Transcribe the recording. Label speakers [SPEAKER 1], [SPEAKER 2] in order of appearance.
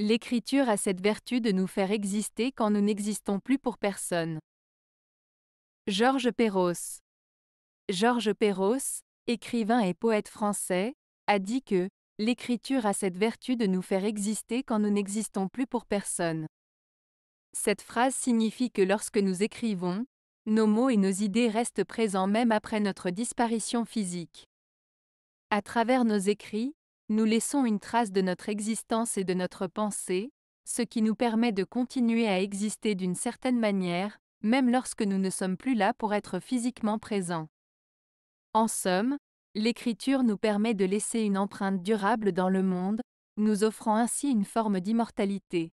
[SPEAKER 1] L'Écriture a cette vertu de nous faire exister quand nous n'existons plus pour personne. Georges Perros Georges Perros, écrivain et poète français, a dit que L'Écriture a cette vertu de nous faire exister quand nous n'existons plus pour personne. Cette phrase signifie que lorsque nous écrivons, nos mots et nos idées restent présents même après notre disparition physique. À travers nos écrits, nous laissons une trace de notre existence et de notre pensée, ce qui nous permet de continuer à exister d'une certaine manière, même lorsque nous ne sommes plus là pour être physiquement présents. En somme, l'écriture nous permet de laisser une empreinte durable dans le monde, nous offrant ainsi une forme d'immortalité.